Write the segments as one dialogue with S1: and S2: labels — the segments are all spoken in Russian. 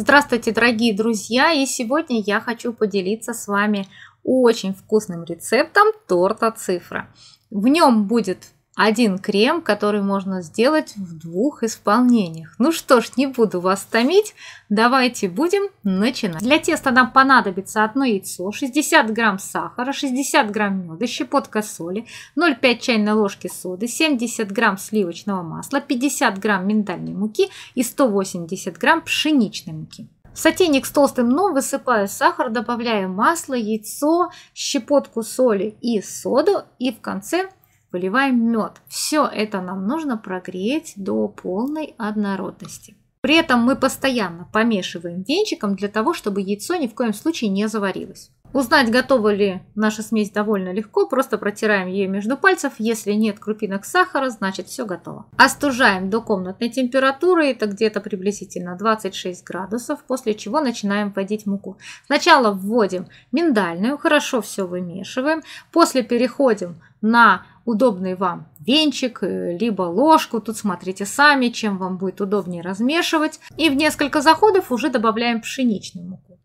S1: Здравствуйте, дорогие друзья! И сегодня я хочу поделиться с вами очень вкусным рецептом торта цифра. В нем будет один крем, который можно сделать в двух исполнениях. Ну что ж, не буду вас томить, давайте будем начинать. Для теста нам понадобится одно яйцо, 60 грамм сахара, 60 грамм меда, щепотка соли, 0,5 чайной ложки соды, 70 грамм сливочного масла, 50 грамм миндальной муки и 180 грамм пшеничной муки. В сотейник с толстым дном высыпаю сахар, добавляю масло, яйцо, щепотку соли и соду и в конце выливаем мед. Все это нам нужно прогреть до полной однородности. При этом мы постоянно помешиваем венчиком для того, чтобы яйцо ни в коем случае не заварилось. Узнать, готова ли наша смесь довольно легко, просто протираем ее между пальцев. Если нет крупинок сахара, значит все готово. Остужаем до комнатной температуры, это где-то приблизительно 26 градусов, после чего начинаем вводить муку. Сначала вводим миндальную, хорошо все вымешиваем, после переходим на удобный вам венчик, э, либо ложку. Тут смотрите сами, чем вам будет удобнее размешивать. И в несколько заходов уже добавляем пшеничную муку.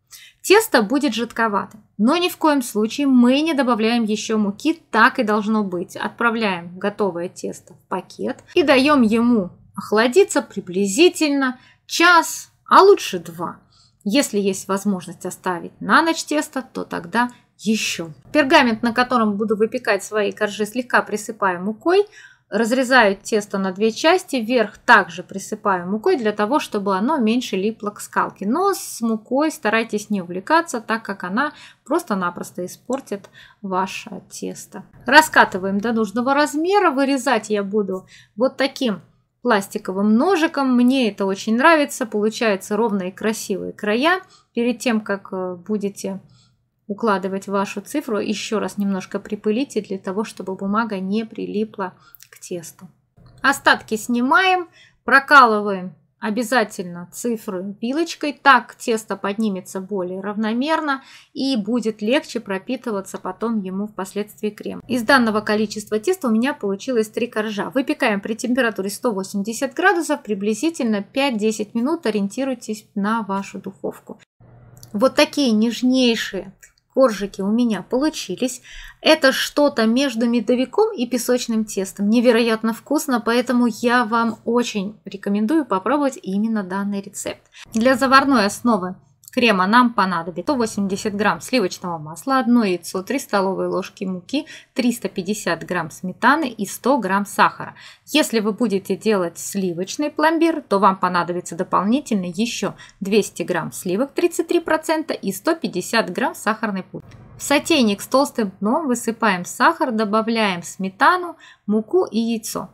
S1: Тесто будет жидковато, но ни в коем случае мы не добавляем еще муки, так и должно быть. Отправляем готовое тесто в пакет и даем ему охладиться приблизительно час, а лучше два. Если есть возможность оставить на ночь тесто, то тогда еще. Пергамент, на котором буду выпекать свои коржи, слегка присыпаю мукой. Разрезаю тесто на две части, вверх также присыпаю мукой для того, чтобы оно меньше липло к скалке. Но с мукой старайтесь не увлекаться, так как она просто-напросто испортит ваше тесто. Раскатываем до нужного размера, вырезать я буду вот таким пластиковым ножиком. Мне это очень нравится, получаются ровные красивые края. Перед тем, как э, будете укладывать вашу цифру, еще раз немножко припылите для того, чтобы бумага не прилипла к тесту. Остатки снимаем, прокалываем обязательно цифры пилочкой, так тесто поднимется более равномерно и будет легче пропитываться потом ему впоследствии крем. Из данного количества теста у меня получилось 3 коржа. Выпекаем при температуре 180 градусов приблизительно 5-10 минут, ориентируйтесь на вашу духовку. Вот такие нежнейшие коржики у меня получились. Это что-то между медовиком и песочным тестом. Невероятно вкусно, поэтому я вам очень рекомендую попробовать именно данный рецепт. Для заварной основы Крема нам понадобится 180 грамм сливочного масла, 1 яйцо, 3 столовые ложки муки, 350 грамм сметаны и 100 грамм сахара. Если вы будете делать сливочный пломбир, то вам понадобится дополнительно еще 200 грамм сливок 33% и 150 грамм сахарной пудры. В сотейник с толстым дном высыпаем сахар, добавляем сметану, муку и яйцо.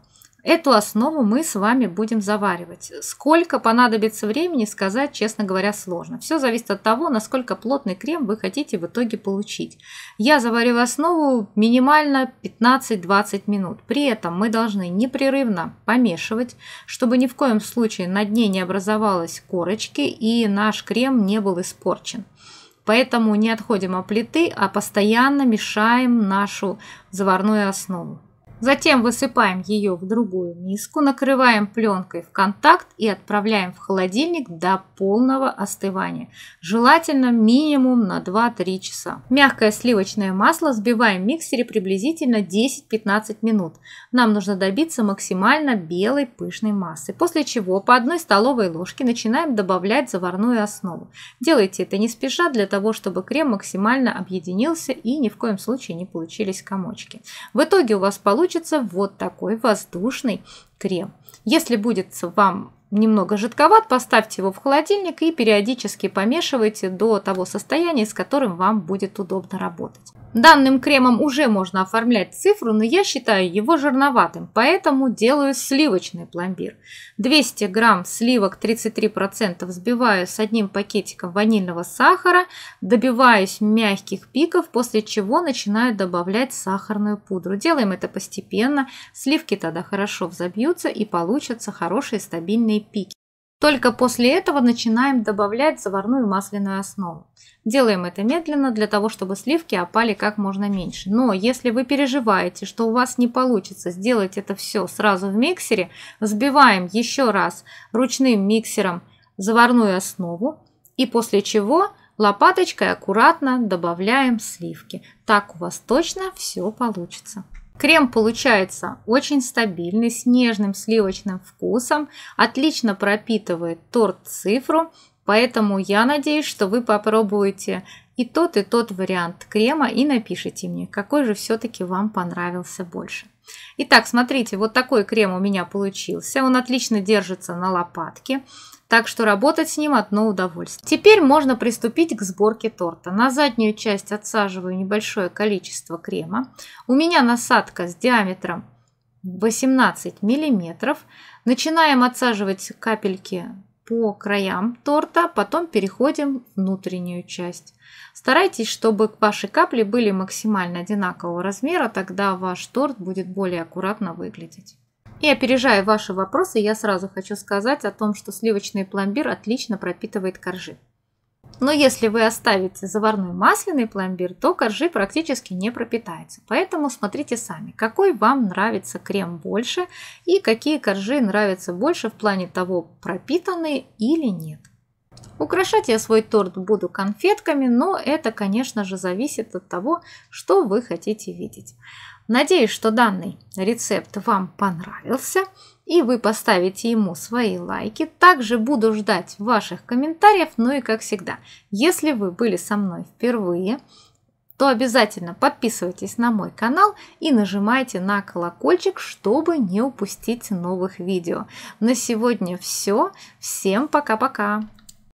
S1: Эту основу мы с вами будем заваривать. Сколько понадобится времени, сказать, честно говоря, сложно. Все зависит от того, насколько плотный крем вы хотите в итоге получить. Я заварю основу минимально 15-20 минут. При этом мы должны непрерывно помешивать, чтобы ни в коем случае на дне не образовалась корочки и наш крем не был испорчен. Поэтому не отходим от плиты, а постоянно мешаем нашу заварную основу. Затем высыпаем ее в другую миску, накрываем пленкой в контакт и отправляем в холодильник до полного остывания. Желательно минимум на 2-3 часа. Мягкое сливочное масло взбиваем в миксере приблизительно 10-15 минут. Нам нужно добиться максимально белой пышной массы. После чего по одной столовой ложке начинаем добавлять заварную основу. Делайте это не спеша для того, чтобы крем максимально объединился и ни в коем случае не получились комочки. В итоге у вас получится получится вот такой воздушный крем. Если будет вам немного жидковат, поставьте его в холодильник и периодически помешивайте до того состояния, с которым вам будет удобно работать. Данным кремом уже можно оформлять цифру, но я считаю его жирноватым, поэтому делаю сливочный пломбир. 200 грамм сливок 33% взбиваю с одним пакетиком ванильного сахара, добиваюсь мягких пиков, после чего начинаю добавлять сахарную пудру. Делаем это постепенно, сливки тогда хорошо взобьются и получатся хорошие стабильные красные пики. Только после этого начинаем добавлять заварную масляную основу. Делаем это медленно для того, чтобы сливки опали как можно меньше. Но если вы переживаете, что у вас не получится сделать это все сразу в миксере, взбиваем еще раз ручным миксером заварную основу и после чего лопаточкой аккуратно добавляем сливки. Так у вас точно все получится. Крем получается очень стабильный, с нежным сливочным вкусом, отлично пропитывает торт цифру Поэтому я надеюсь, что вы попробуете и тот, и тот вариант крема и напишите мне, какой же все-таки вам понравился больше. Итак, смотрите, вот такой крем у меня получился. Он отлично держится на лопатке, так что работать с ним одно удовольствие. Теперь можно приступить к сборке торта. На заднюю часть отсаживаю небольшое количество крема. У меня насадка с диаметром 18 миллиметров. Начинаем отсаживать капельки по краям торта, потом переходим в внутреннюю часть. Старайтесь, чтобы ваши капли были максимально одинакового размера, тогда ваш торт будет более аккуратно выглядеть. И опережая ваши вопросы, я сразу хочу сказать о том, что сливочный пломбир отлично пропитывает коржи. Но если вы оставите заварной масляный пломбир, то коржи практически не пропитаются. Поэтому смотрите сами, какой вам нравится крем больше и какие коржи нравятся больше в плане того, пропитанные или нет. Украшать я свой торт буду конфетками, но это, конечно же, зависит от того, что вы хотите видеть. Надеюсь, что данный рецепт вам понравился и вы поставите ему свои лайки. Также буду ждать ваших комментариев, ну и как всегда, если вы были со мной впервые, то обязательно подписывайтесь на мой канал и нажимайте на колокольчик, чтобы не упустить новых видео. На сегодня все. Всем пока-пока!